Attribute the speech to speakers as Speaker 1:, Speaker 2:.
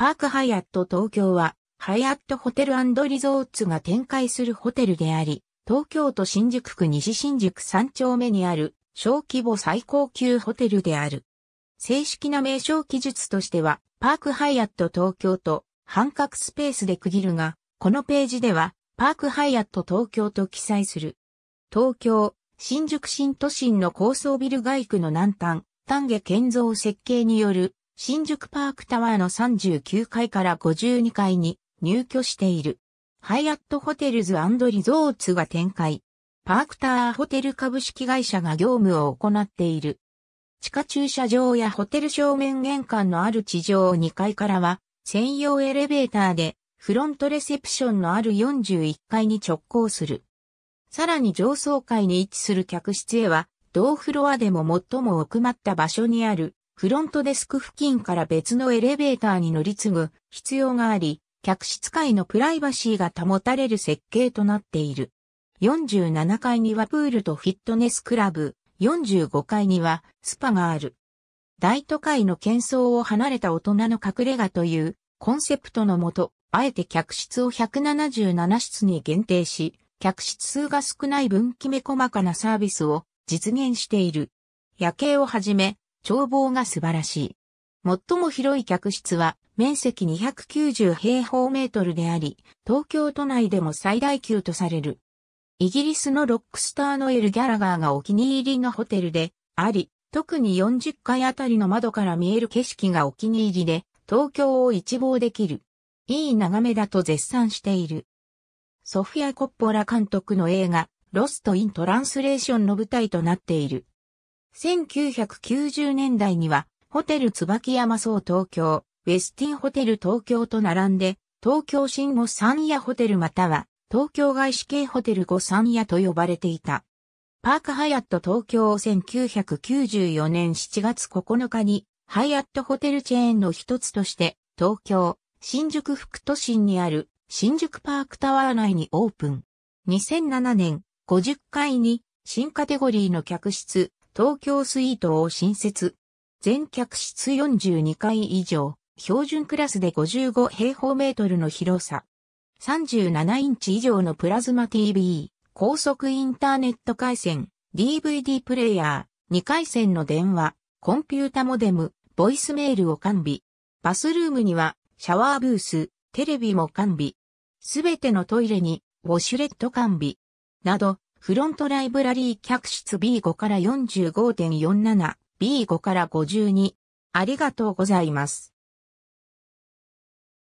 Speaker 1: パークハイアット東京は、ハイアットホテルリゾーツが展開するホテルであり、東京都新宿区西新宿3丁目にある小規模最高級ホテルである。正式な名称記述としては、パークハイアット東京と半角スペースで区切るが、このページでは、パークハイアット東京と記載する。東京、新宿新都心の高層ビル外区の南端、丹下建造設計による新宿パークタワーの39階から52階に入居している。ハイアットホテルズリゾーツが展開。パークターホテル株式会社が業務を行っている。地下駐車場やホテル正面玄関のある地上2階からは専用エレベーターでフロントレセプションのある41階に直行する。さらに上層階に位置する客室へは同フロアでも最も奥まった場所にあるフロントデスク付近から別のエレベーターに乗り継ぐ必要があり、客室階のプライバシーが保たれる設計となっている。47階にはプールとフィットネスクラブ、45階にはスパがある。大都会の喧騒を離れた大人の隠れ家というコンセプトのもと、あえて客室を177室に限定し、客室数が少ない分きめ細かなサービスを実現している。夜景をはじめ、眺望が素晴らしい。最も広い客室は面積290平方メートルであり、東京都内でも最大級とされる。イギリスのロックスターのエル・ギャラガーがお気に入りのホテルであり、特に40階あたりの窓から見える景色がお気に入りで、東京を一望できる。いい眺めだと絶賛している。ソフィア・コッポラ監督の映画、ロスト・イン・トランスレーションの舞台となっている。1990年代には、ホテル椿山荘東京、ウェスティンホテル東京と並んで、東京新五三夜ホテルまたは、東京外資系ホテル五三夜と呼ばれていた。パークハイアット東京を1994年7月9日に、ハイアットホテルチェーンの一つとして、東京、新宿副都心にある、新宿パークタワー内にオープン。2007年、50階に、新カテゴリーの客室、東京スイートを新設。全客室42階以上、標準クラスで55平方メートルの広さ。37インチ以上のプラズマ TV、高速インターネット回線、DVD プレイヤー、2回線の電話、コンピュータモデム、ボイスメールを完備。バスルームには、シャワーブース、テレビも完備。すべてのトイレに、ウォシュレット完備。など、フロントライブラリー客室 B5 から45.47、B5 から52。ありがとうございます。